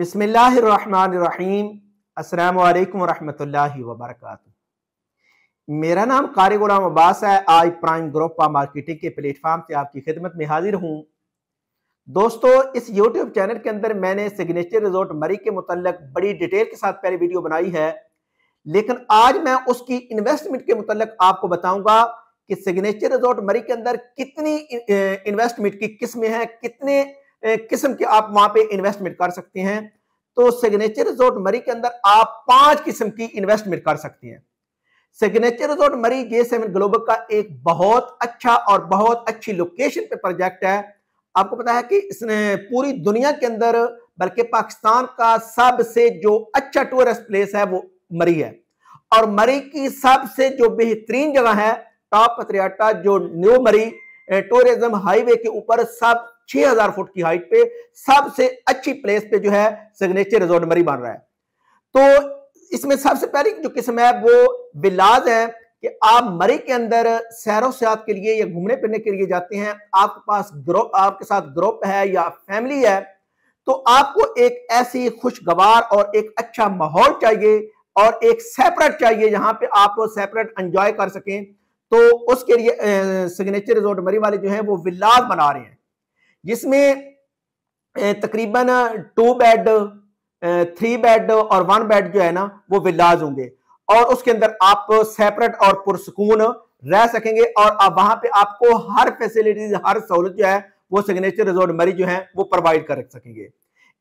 बिसमीम अल्लाम वरहमल वबरक मेरा नाम कारी गुलाम अब्बास है आज प्राइम ग्रोपा मार्केटिंग के प्लेटफॉर्म से आपकी खिदमत में हाजिर हूँ दोस्तों इस यूट्यूब चैनल के अंदर मैंने सिग्नेचर रिजोर्ट मरी के मतलब बड़ी डिटेल के साथ पहले वीडियो बनाई है लेकिन आज मैं उसकी इन्वेस्टमेंट के मतलब आपको बताऊंगा कि सिग्नेचर रिजोर्ट मरी के अंदर कितनी इन्वेस्टमेंट की किस्में हैं कितने किस्म के आप वहां पे इन्वेस्टमेंट कर सकते हैं तो सिग्नेचर रिजोर्ट मरी के अंदर आप पांच किस्म की इन्वेस्टमेंट कर सकते हैं सिग्नेचर रिजोर्ट मरी जे सेवन ग्लोबल का एक बहुत अच्छा और बहुत अच्छी लोकेशन पे प्रोजेक्ट है आपको पता है कि इसने पूरी दुनिया के अंदर बल्कि पाकिस्तान का सबसे जो अच्छा टूरिस्ट प्लेस है वो मरी है और मरी की सबसे जो बेहतरीन जगह है टॉप पत्रियाटा जो न्यू मरी टूरिज्म हाईवे के ऊपर सब 6000 फुट की हाइट पे सबसे अच्छी प्लेस पे जो है सिग्नेचर रिजोर्ट मरी बन रहा है तो इसमें सबसे पहली जो किस्म है वो बिलाज है कि आप मरी के अंदर सैरो सियात के लिए या घूमने फिरने के लिए जाते हैं आपके पास ग्रुप आपके साथ ग्रुप है या फैमिली है तो आपको एक ऐसी खुशगवार और एक अच्छा माहौल चाहिए और एक सेपरेट चाहिए जहां पे आप सेपरेट एंजॉय कर सकें तो उसके लिए सिग्नेचर रिजोर्ट मरी वाले जो हैं वो विलाज बना रहे हैं जिसमें तकरीबन टू बेड थ्री बेड और वन बेड जो है ना वो विलाज होंगे और उसके अंदर आप सेपरेट और पुरसकून रह सकेंगे और आप वहां पे आपको हर फैसिलिटीज हर सहूलत जो है वो सिग्नेचर रिजोर्ट मरी जो है वो प्रोवाइड कर सकेंगे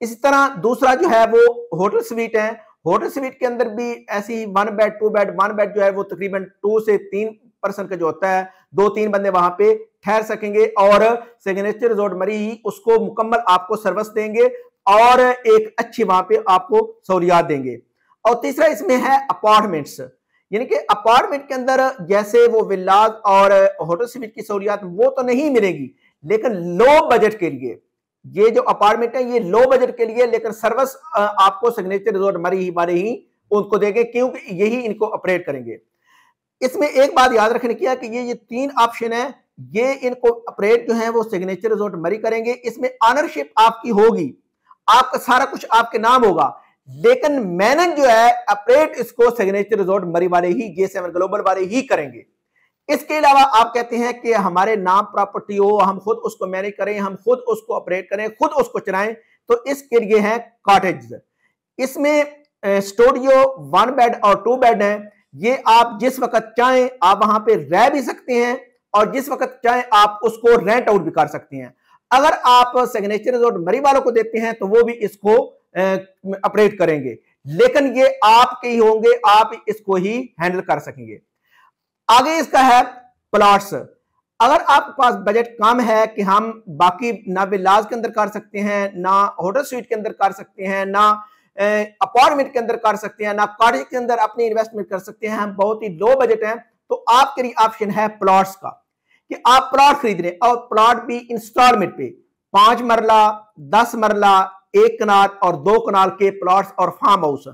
इसी तरह दूसरा जो है वो होटल स्वीट है होटल स्वीट के अंदर भी ऐसी one bed two bed one bed जो है वो तकरीबन टू से तीन परसेंट का जो होता है दो तीन बंदे वहां पे ठहर सकेंगे और सिग्नेचर रिजोर्ट मरी ही उसको मुकम्मल आपको सर्विस देंगे और एक अच्छी वहां पे आपको सहूलियात देंगे और तीसरा इसमें है अपार्टमेंट्स यानी कि अपार्टमेंट के अंदर जैसे वो विल्लाज और होटल सीमिट की सहूलियात वो तो नहीं मिलेगी लेकिन लो बजट के लिए ये जो अपार्टमेंट है ये लो बजट के लिए लेकिन सर्विस आपको सिग्नेचर रिजोर्ट मरी ही मारे ही उनको देंगे क्योंकि यही इनको ऑपरेट करेंगे इसमें एक बात याद रखने की है कि ये ये तीन ऑप्शन है ये इनको ऑपरेट जो है वो सिग्नेचर रिजोर्ट मरी करेंगे इसमें ऑनरशिप आपकी होगी आपका सारा कुछ आपके नाम होगा लेकिन मैनेज जो है ऑपरेट इसको सिग्नेचर रिजोर्ट मरी वाले ही जे सेवन ग्लोबल वाले ही करेंगे इसके अलावा आप कहते हैं कि हमारे नाम प्रॉपर्टी हो हम खुद उसको मैनेज करें हम खुद उसको ऑपरेट करें खुद उसको चलाएं तो इसके लिए है कॉटेज इसमें स्टूडियो वन बेड और टू बेड है ये आप जिस वक्त चाहें आप वहां पे रह भी सकते हैं और जिस वक्त चाहे आप उसको रेंट आउट भी कर सकते हैं अगर आप सिग्नेचर रिजोर्ट मरी वालों को देते हैं तो वो भी इसको ऑपरेट करेंगे लेकिन ये आपके ही होंगे आप इसको ही हैंडल कर सकेंगे आगे इसका है प्लॉट्स अगर आपके पास बजट कम है कि हम बाकी ना बिलाज के अंदर कर सकते हैं ना होटल स्वीट के अंदर कर सकते हैं ना अपार्टमेंट के अंदर कर सकते हैं ना कॉटेज के अंदर अपनी इन्वेस्टमेंट कर सकते हैं हम बहुत ही लो बजट हैं तो आपके लिए ऑप्शन है प्लॉट्स का कि आप प्लॉट खरीद रहे और प्लॉट भी इंस्टॉलमेंट पे पांच मरला दस मरला एक कनाल और दो कनाल के प्लॉट्स और फार्म हाउस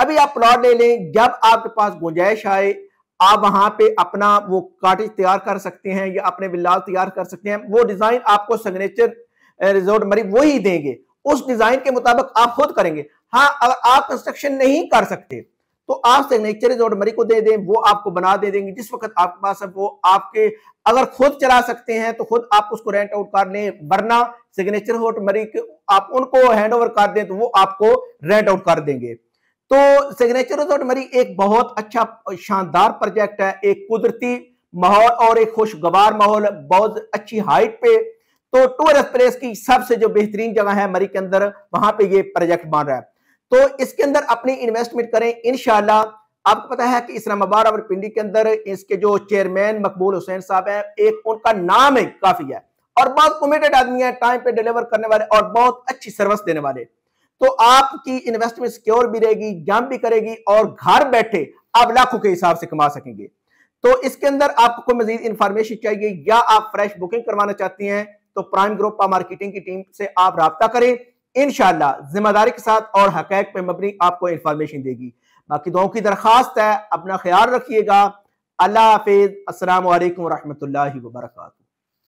अभी आप प्लॉट ले लें जब आपके पास गुंजाइश आए आप वहां पे अपना वो काटेज तैयार कर सकते हैं या अपने बिल्लाल तैयार कर सकते हैं वो डिजाइन आपको सिग्नेचर रिजोर्ट मरी वही देंगे उस डिजाइन के मुताबिक आप खुद करेंगे हाँ अगर आप कंस्ट्रक्शन नहीं कर सकते तो आप सिग्नेचर और मरी को दे दें वो आपको बना दे देंगे जिस वक्त आपके पास है वो आपके अगर खुद चला सकते हैं तो खुद आप उसको रेंट आउट कर लें वरना सिग्नेचर होट मरी आप उनको हैंड ओवर कर दें तो वो आपको रेंट आउट कर देंगे तो सिग्नेचर रिजॉर्ट मरी एक बहुत अच्छा शानदार प्रोजेक्ट है एक कुदरती माहौल और एक खुशगवार माहौल बहुत अच्छी हाइट पे तो टूरिस्ट प्लेस की सबसे जो बेहतरीन जगह है मरी के अंदर वहां पे ये प्रोजेक्ट बन रहा है तो इसके अंदर अपनी इन्वेस्टमेंट करें इनशाला आपको पता है कि इस्लामाबाद और पिंडी के अंदर इसके जो चेयरमैन मकबूल हुसैन साहब है एक उनका नाम है काफी है और बहुत कमिटेड आदमी है टाइम पे डिलीवर करने वाले और बहुत अच्छी सर्विस देने वाले तो आपकी इन्वेस्टमेंट सिक्योर भी रहेगी जम भी करेगी और घर बैठे आप लाखों के हिसाब से कमा सकेंगे तो इसके अंदर आपको मजीद इंफॉर्मेशन चाहिए या आप फ्रेश बुकिंग करवाना चाहती हैं तो प्राइम ग्रुप मार्केटिंग की टीम से आप रबता करें इन जिम्मेदारी के साथ और हकैक पर मबनी आपको इंफॉर्मेशन देगी बाकी दो की दरख्वास्त है अपना ख्याल रखिएगा अल्लाह हाफिज़ असल वरहमल वर्का